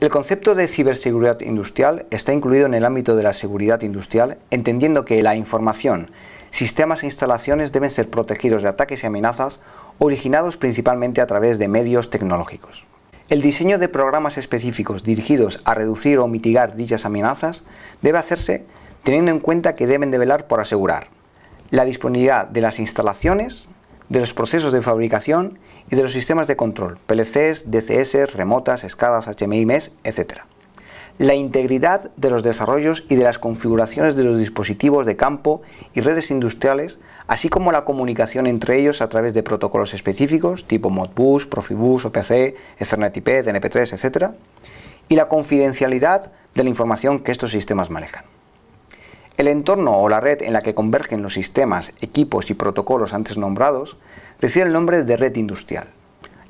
El concepto de ciberseguridad industrial está incluido en el ámbito de la seguridad industrial, entendiendo que la información, sistemas e instalaciones deben ser protegidos de ataques y amenazas originados principalmente a través de medios tecnológicos. El diseño de programas específicos dirigidos a reducir o mitigar dichas amenazas debe hacerse teniendo en cuenta que deben de velar por asegurar la disponibilidad de las instalaciones, de los procesos de fabricación y de los sistemas de control, PLCs, DCS, remotas, escadas, HMI, MES, etc. La integridad de los desarrollos y de las configuraciones de los dispositivos de campo y redes industriales, así como la comunicación entre ellos a través de protocolos específicos tipo Modbus, Profibus, OPC, Ethernet IP, DNP3, etc. Y la confidencialidad de la información que estos sistemas manejan. El entorno o la red en la que convergen los sistemas, equipos y protocolos antes nombrados recibe el nombre de red industrial.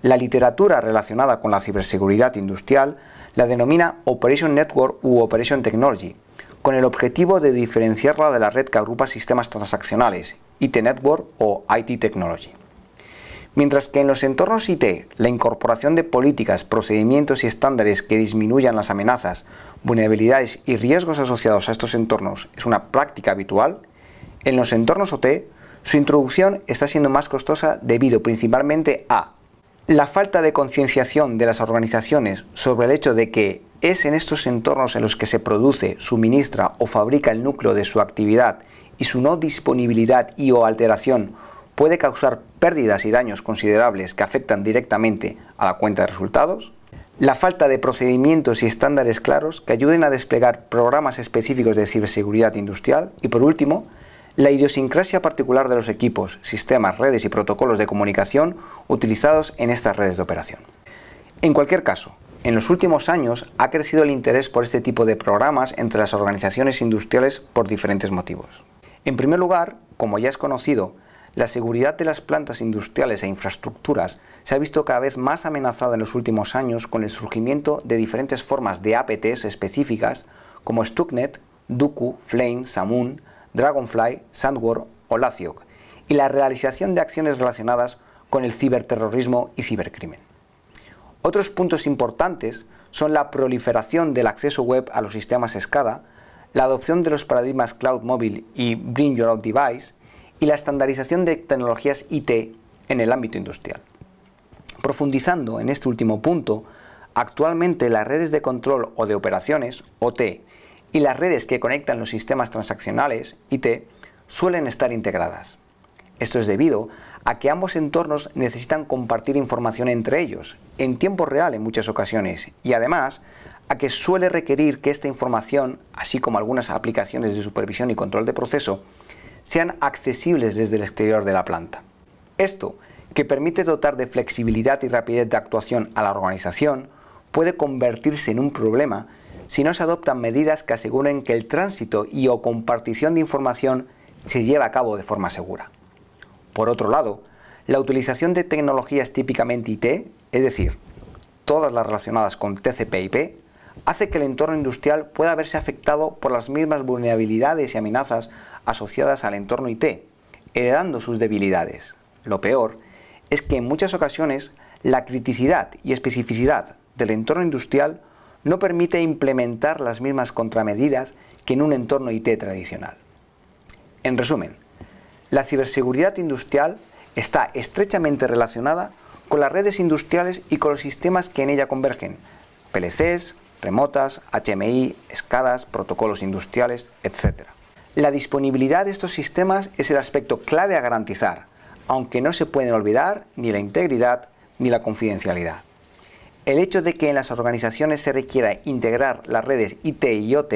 La literatura relacionada con la ciberseguridad industrial la denomina Operation Network u Operation Technology, con el objetivo de diferenciarla de la red que agrupa sistemas transaccionales, IT Network o IT Technology. Mientras que en los entornos IT, la incorporación de políticas, procedimientos y estándares que disminuyan las amenazas, vulnerabilidades y riesgos asociados a estos entornos es una práctica habitual, en los entornos OT su introducción está siendo más costosa debido principalmente a la falta de concienciación de las organizaciones sobre el hecho de que es en estos entornos en los que se produce, suministra o fabrica el núcleo de su actividad y su no disponibilidad y o alteración puede causar pérdidas y daños considerables que afectan directamente a la cuenta de resultados, la falta de procedimientos y estándares claros que ayuden a desplegar programas específicos de ciberseguridad industrial y, por último, la idiosincrasia particular de los equipos, sistemas, redes y protocolos de comunicación utilizados en estas redes de operación. En cualquier caso, en los últimos años ha crecido el interés por este tipo de programas entre las organizaciones industriales por diferentes motivos. En primer lugar, como ya es conocido, la seguridad de las plantas industriales e infraestructuras se ha visto cada vez más amenazada en los últimos años con el surgimiento de diferentes formas de APTs específicas como Stuxnet, Dooku, Flame, Samun, Dragonfly, Sandworm o Lazarus, y la realización de acciones relacionadas con el ciberterrorismo y cibercrimen. Otros puntos importantes son la proliferación del acceso web a los sistemas SCADA, la adopción de los paradigmas cloud móvil y Bring Your Own Device, y la estandarización de tecnologías IT en el ámbito industrial. Profundizando en este último punto, actualmente las redes de control o de operaciones, OT, y las redes que conectan los sistemas transaccionales, IT, suelen estar integradas. Esto es debido a que ambos entornos necesitan compartir información entre ellos, en tiempo real en muchas ocasiones, y además a que suele requerir que esta información, así como algunas aplicaciones de supervisión y control de proceso, sean accesibles desde el exterior de la planta. Esto, que permite dotar de flexibilidad y rapidez de actuación a la organización, puede convertirse en un problema si no se adoptan medidas que aseguren que el tránsito y o compartición de información se lleve a cabo de forma segura. Por otro lado, la utilización de tecnologías típicamente IT, es decir, todas las relacionadas con TCP/IP, hace que el entorno industrial pueda verse afectado por las mismas vulnerabilidades y amenazas asociadas al entorno IT, heredando sus debilidades. Lo peor es que en muchas ocasiones la criticidad y especificidad del entorno industrial no permite implementar las mismas contramedidas que en un entorno IT tradicional. En resumen, la ciberseguridad industrial está estrechamente relacionada con las redes industriales y con los sistemas que en ella convergen, PLCs, remotas, HMI, escadas, protocolos industriales, etc. La disponibilidad de estos sistemas es el aspecto clave a garantizar, aunque no se pueden olvidar ni la integridad ni la confidencialidad. El hecho de que en las organizaciones se requiera integrar las redes IT y IoT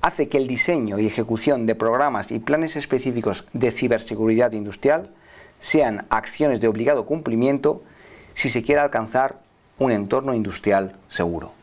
hace que el diseño y ejecución de programas y planes específicos de ciberseguridad industrial sean acciones de obligado cumplimiento si se quiere alcanzar un entorno industrial seguro.